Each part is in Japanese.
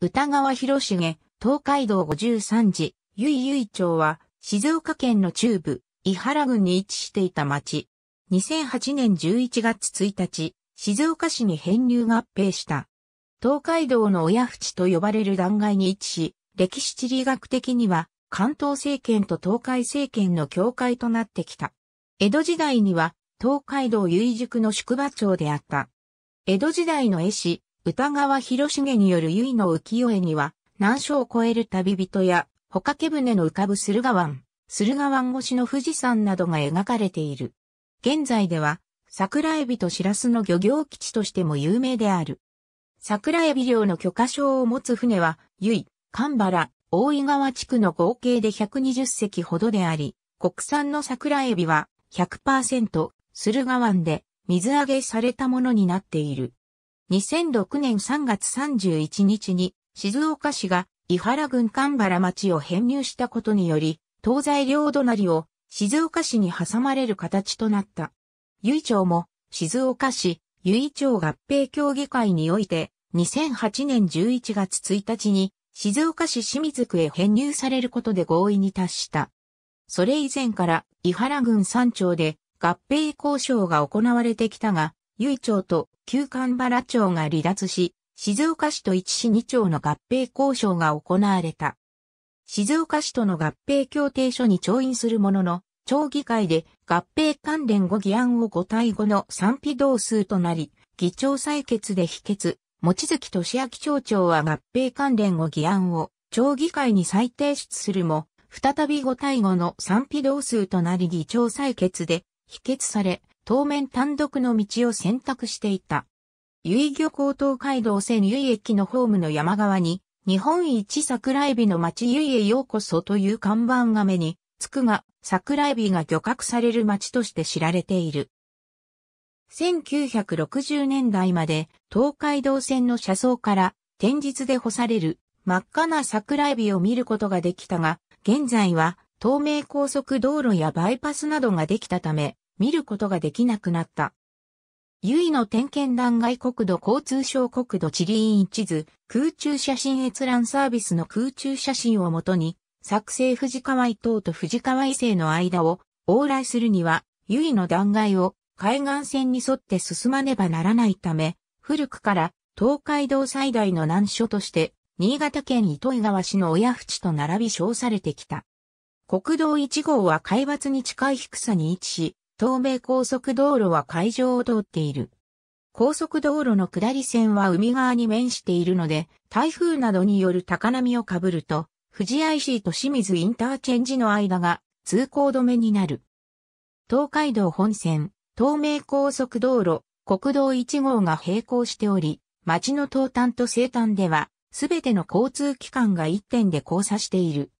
歌川広重、東海道53次、ゆいゆい町は、静岡県の中部、伊原郡に位置していた町。2008年11月1日、静岡市に編入合併した。東海道の親淵と呼ばれる断崖に位置し、歴史地理学的には、関東政権と東海政権の境界となってきた。江戸時代には、東海道由井塾の宿場町であった。江戸時代の絵師、歌川広重による結の浮世絵には、難所を超える旅人や、ほかけ船の浮かぶ駿河湾、駿河湾越しの富士山などが描かれている。現在では、桜エビとシラスの漁業基地としても有名である。桜エビ漁の許可証を持つ船は、かん神原、大井川地区の合計で120隻ほどであり、国産の桜エビは100%駿河湾で水揚げされたものになっている。2006年3月31日に静岡市が伊原郡神原町を編入したことにより、東西両隣を静岡市に挟まれる形となった。由井町も静岡市由井町合併協議会において2008年11月1日に静岡市清水区へ編入されることで合意に達した。それ以前から伊原郡山町で合併交渉が行われてきたが、由井町と旧神原町が離脱し、静岡市と一市二町の合併交渉が行われた。静岡市との合併協定書に調印するものの、町議会で合併関連5議案を5対5の賛否同数となり、議長採決で否決、望月俊明町長は合併関連5議案を町議会に再提出するも、再び5対5の賛否同数となり議長採決で否決され、当面単独の道を選択していた。由井漁港東海道線由井駅のホームの山側に、日本一桜エビの町由井へようこそという看板が目につくが、桜エビが漁獲される町として知られている。1960年代まで東海道線の車窓から天日で干される真っ赤な桜エビを見ることができたが、現在は東名高速道路やバイパスなどができたため、見ることができなくなった。ゆいの点検弾外国土交通省国土地理院地図、空中写真閲覧サービスの空中写真をもとに、作成藤川伊東と藤川伊勢の間を往来するには、ゆいの断崖を海岸線に沿って進まねばならないため、古くから東海道最大の難所として、新潟県糸魚川市の親淵と並び称されてきた。国道1号は海抜に近い低さに位置し、東名高速道路は海上を通っている。高速道路の下り線は海側に面しているので、台風などによる高波をかぶると、富士 IC と清水インターチェンジの間が通行止めになる。東海道本線、東名高速道路、国道1号が並行しており、町の東端と西端では、すべての交通機関が一点で交差している。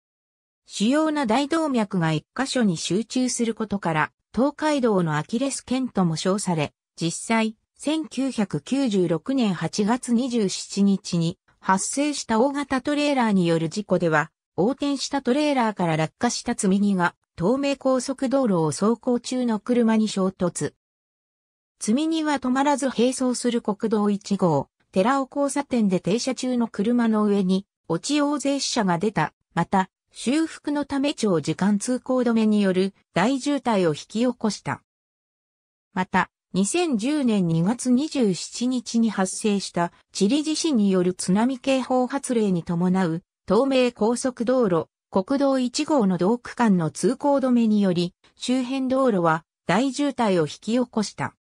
主要な大動脈が一箇所に集中することから、東海道のアキレス腱とも称され、実際、1996年8月27日に発生した大型トレーラーによる事故では、横転したトレーラーから落下した積み荷が東名高速道路を走行中の車に衝突。積み荷は止まらず並走する国道1号、寺尾交差点で停車中の車の上に、落ち大勢死者が出た。また、修復のため長時間通行止めによる大渋滞を引き起こした。また、2010年2月27日に発生したチリ地震による津波警報発令に伴う東名高速道路国道1号の同区間の通行止めにより周辺道路は大渋滞を引き起こした。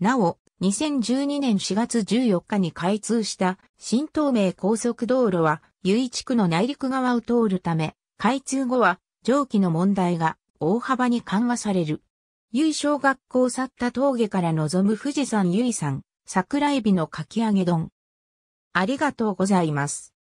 なお、2012年4月14日に開通した新東名高速道路は、由井地区の内陸側を通るため、開通後は蒸気の問題が大幅に緩和される。由井小学校去った峠から望む富士山由井山、桜エビのかき揚げ丼。ありがとうございます。